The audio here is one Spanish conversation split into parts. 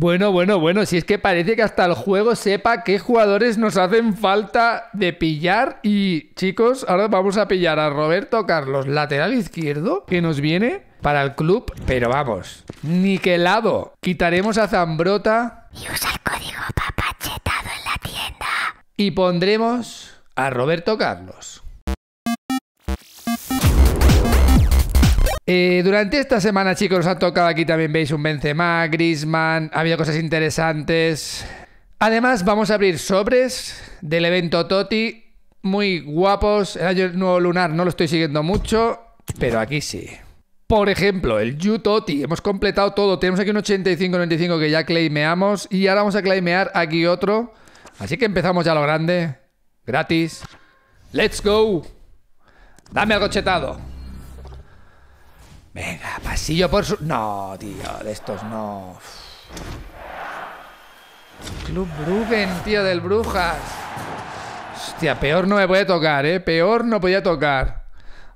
Bueno, bueno, bueno, si es que parece que hasta el juego sepa qué jugadores nos hacen falta de pillar. Y chicos, ahora vamos a pillar a Roberto Carlos, lateral izquierdo, que nos viene para el club. Pero vamos, lado. Quitaremos a Zambrota. Y usa el código papachetado en la tienda. Y pondremos a Roberto Carlos. Eh, durante esta semana, chicos, nos ha tocado aquí también, veis, un Benzema, Griezmann, ha habido cosas interesantes. Además, vamos a abrir sobres del evento Toti, muy guapos. El año nuevo lunar no lo estoy siguiendo mucho, pero aquí sí. Por ejemplo, el Toti. Hemos completado todo. Tenemos aquí un 85-95 que ya claimeamos. Y ahora vamos a claimear aquí otro. Así que empezamos ya lo grande. Gratis. ¡Let's go! Dame algo cochetado. Venga, pasillo por su... No, tío, de estos no. Club Brugen, tío, del Brujas. Hostia, peor no me a tocar, ¿eh? Peor no podía tocar.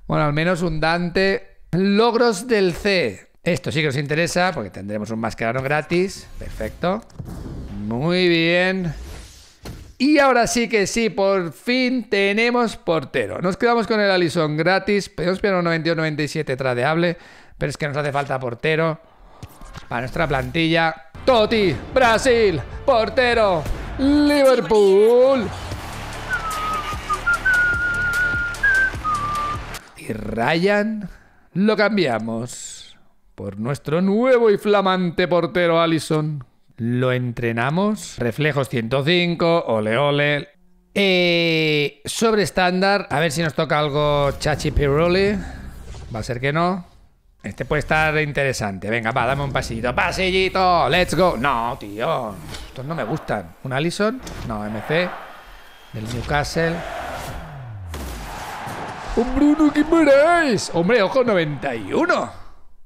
Bueno, al menos un Dante. Logros del C. Esto sí que nos interesa porque tendremos un mascarano gratis. Perfecto. Muy bien. Y ahora sí que sí, por fin tenemos portero. Nos quedamos con el Alison gratis. Podemos pedir un 97 tradeable. Pero es que nos hace falta portero. Para nuestra plantilla. Toti, Brasil, portero, Liverpool. Y Ryan lo cambiamos por nuestro nuevo y flamante portero Allison. Lo entrenamos. Reflejos 105, ole ole. Eh, sobre estándar, a ver si nos toca algo Chachi Piruli. Va a ser que no. Este puede estar interesante. Venga, va, dame un pasillito. ¡Pasillito! ¡Let's go! No, tío. Estos no me gustan. ¿Un Allison? No, MC. Del Newcastle. ¡Un Bruno Guimaraes! ¡Hombre, ojo, 91!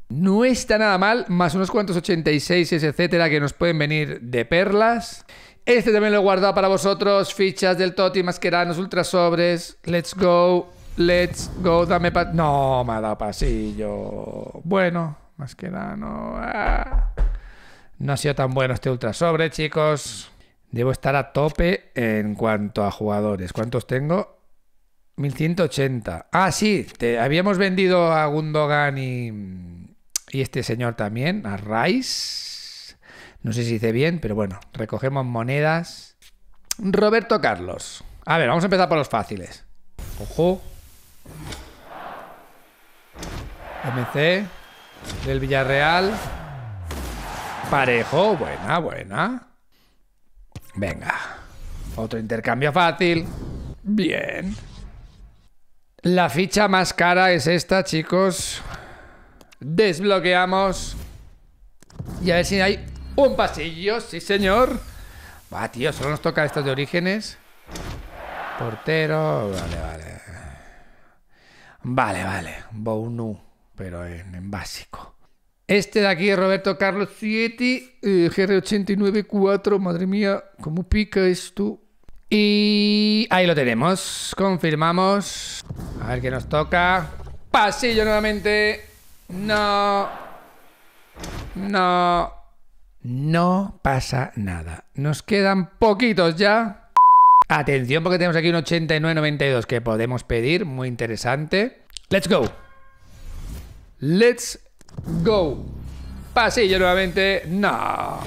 No está nada mal, más unos cuantos 86 etcétera, que nos pueden venir de perlas. Este también lo he guardado para vosotros. Fichas del Toti, Masqueranos, Ultrasobres. Let's go. Let's go. Dame pa... No, me ha dado pasillo. Bueno, que ah. No ha sido tan bueno este Ultrasobre, chicos. Debo estar a tope en cuanto a jugadores. ¿Cuántos tengo? 1180. Ah, sí. Te... Habíamos vendido a Gundogan y y este señor también, Arraiz No sé si hice bien, pero bueno, recogemos monedas. Roberto Carlos. A ver, vamos a empezar por los fáciles. Ojo. MC del Villarreal. Parejo, buena, buena. Venga. Otro intercambio fácil. Bien. La ficha más cara es esta, chicos. Desbloqueamos. Y a ver si hay un pasillo, sí señor. Va, tío, solo nos toca estos de orígenes. Portero, vale, vale. Vale, vale. bonu pero en, básico. Este de aquí, Roberto Carlos 7, eh, GR894, madre mía, cómo pica esto. Y ahí lo tenemos, confirmamos. A ver qué nos toca. Pasillo nuevamente. No. No. No pasa nada. Nos quedan poquitos ya. Atención porque tenemos aquí un 89-92 que podemos pedir. Muy interesante. Let's go. Let's go. Pasillo nuevamente. No.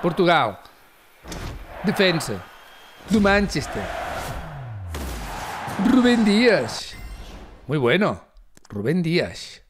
Portugal. Defensa. Do Manchester. Rubén Díaz. Muy bueno. Rubén Díaz.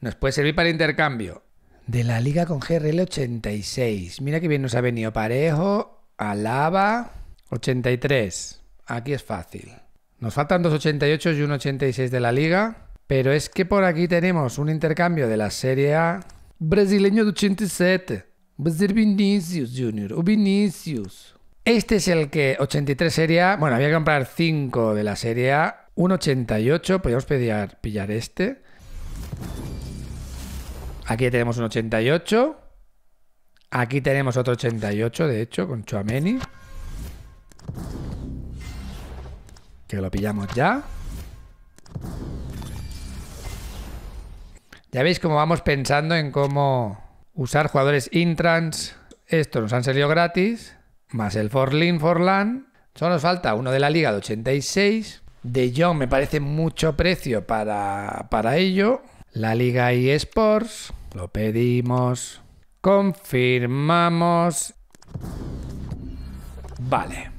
Nos puede servir para intercambio. De la liga con GRL 86. Mira que bien nos ha venido parejo. Alaba 83. Aquí es fácil. Nos faltan dos 88 y 186 de la liga. Pero es que por aquí tenemos un intercambio de la Serie A. Brasileño de 87. Va Vinicius Junior o Vinicius. Este es el que 83 Serie A. Bueno, había que comprar 5 de la Serie A. Un 88. Podríamos pedir pillar este. Aquí tenemos un 88. Aquí tenemos otro 88, de hecho, con Chuameni. Que lo pillamos ya. Ya veis cómo vamos pensando en cómo usar jugadores intrans. Estos nos han salido gratis. Más el Forlin Forlan. Solo nos falta uno de la liga de 86. De Jong me parece mucho precio para, para ello. La liga eSports. Lo pedimos. Confirmamos. Vale.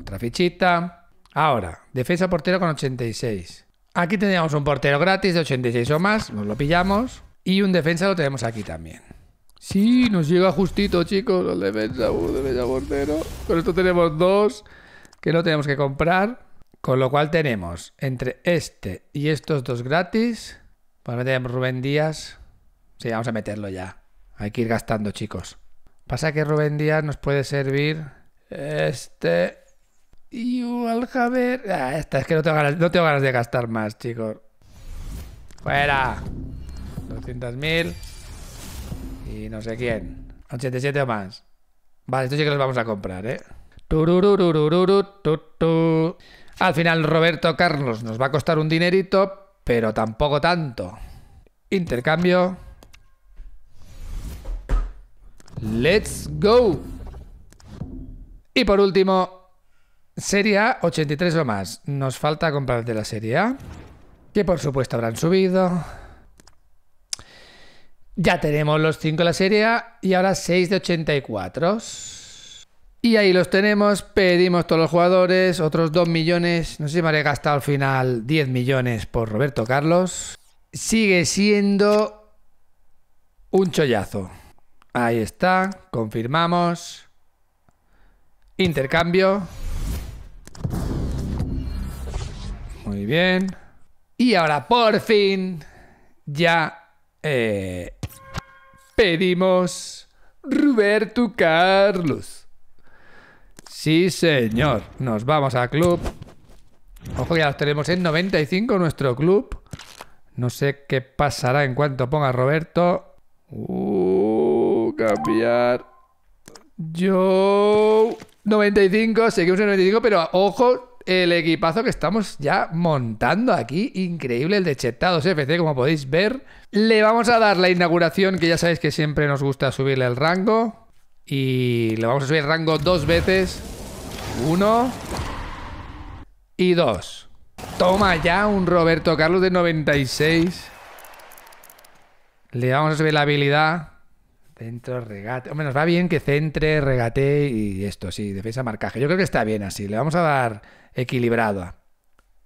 Otra fichita. Ahora, defensa portero con 86. Aquí teníamos un portero gratis de 86 o más, nos lo pillamos. Y un defensa lo tenemos aquí también. Sí, nos llega justito, chicos, uh, portero. Con esto tenemos dos que no tenemos que comprar. Con lo cual tenemos entre este y estos dos gratis. Bueno, tenemos Rubén Díaz. Sí, vamos a meterlo ya. Hay que ir gastando, chicos. Pasa que Rubén Díaz nos puede servir este... Y al ah, esta, es que no tengo, ganas, de gastar más, chicos. ¡Fuera! 200.000. Y no sé quién. 87 o más. Vale, esto sí que los vamos a comprar, ¿eh? Al final Roberto Carlos nos va a costar un dinerito, pero tampoco tanto. Intercambio. Let's go. Y por último, Serie A, 83 o más. Nos falta comprar de la Serie A, que por supuesto habrán subido. Ya tenemos los 5 de la Serie A y ahora 6 de 84. Y ahí los tenemos, pedimos todos los jugadores, otros 2 millones, no sé si me haré gastado al final 10 millones por Roberto Carlos. Sigue siendo un chollazo. Ahí está, confirmamos. Intercambio. Muy bien. Y ahora por fin ya eh, pedimos Roberto Carlos. Sí, señor. Nos vamos a club. Ojo, ya los tenemos en 95 nuestro club. No sé qué pasará en cuanto ponga Roberto. Uh. Cambiar. Yo... 95, seguimos en 95, pero ojo el equipazo que estamos ya montando aquí. Increíble el de Chetados FC, como podéis ver. Le vamos a dar la inauguración, que ya sabéis que siempre nos gusta subirle el rango. Y le vamos a subir el rango dos veces. Uno. Y dos. Toma ya un Roberto Carlos de 96. Le vamos a subir la habilidad. Centro, regate. Hombre, nos va bien que centre, regate y esto, sí, defensa, marcaje. Yo creo que está bien así. Le vamos a dar equilibrado.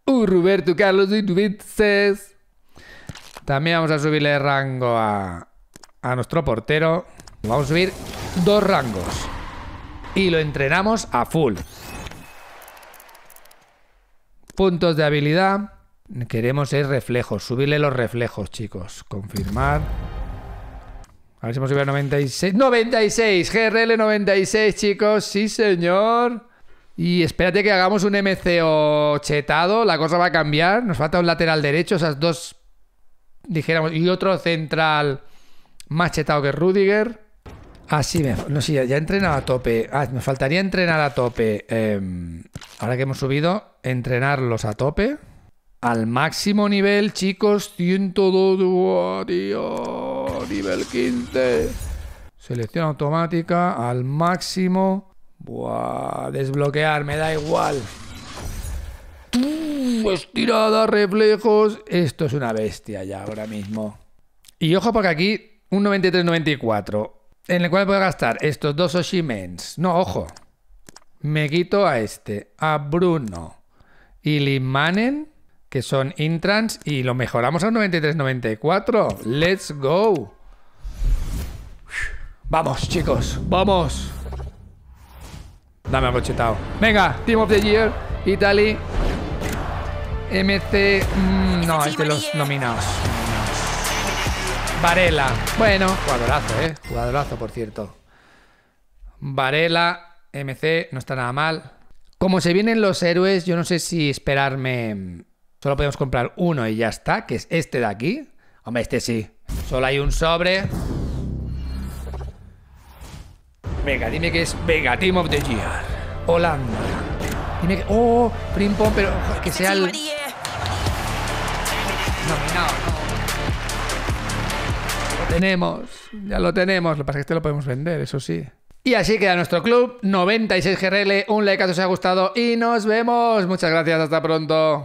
Uh, Roberto Carlos Inuitzes. También vamos a subirle rango a, a nuestro portero. Vamos a subir dos rangos. Y lo entrenamos a full. Puntos de habilidad. Queremos es reflejos. Subirle los reflejos, chicos. Confirmar. A ver si hemos subido a 96. ¡96! GRL 96, chicos. Sí, señor. Y espérate que hagamos un MCO chetado. La cosa va a cambiar. Nos falta un lateral derecho. Esas dos, dijéramos. Y otro central más chetado que Rudiger. Así ah, me... No, sí, ya, he entrenado a tope. Ah, nos faltaría entrenar a tope. Em, ahora que hemos subido, entrenarlos a tope. Al máximo nivel, chicos. 102. Dios! nivel 15. Selección automática al máximo. Buah, desbloquear, me da igual. pues Estirada, reflejos. Esto es una bestia ya ahora mismo. Y ojo porque aquí un 93.94 En el cual puedo gastar estos dos Oshimens. No, ojo. Me quito a este, a Bruno y Limanen, que son intrans, y lo mejoramos a un 93 ¡Let's go! Vamos, chicos, vamos. Dame a Venga, Team of the Year, Italy, MC... Mm, no, este los nominados. Varela. Bueno, jugadorazo, ¿eh? Jugadorazo, por cierto. Varela, MC, no está nada mal. Como se vienen los héroes, yo no sé si esperarme... Solo podemos comprar uno y ya está, que es este de aquí. Hombre, este sí. Solo hay un sobre. Vega, dime que es Vega, Team of the Year. Holanda. Dime que. ¡Oh! Primpon, pero que sea el. Nominado, no. Lo tenemos. Ya lo tenemos. Lo que pasa es que este lo podemos vender, eso sí. Y así queda nuestro club, 96GRL, un like a si os ha gustado y nos vemos. Muchas gracias, hasta pronto.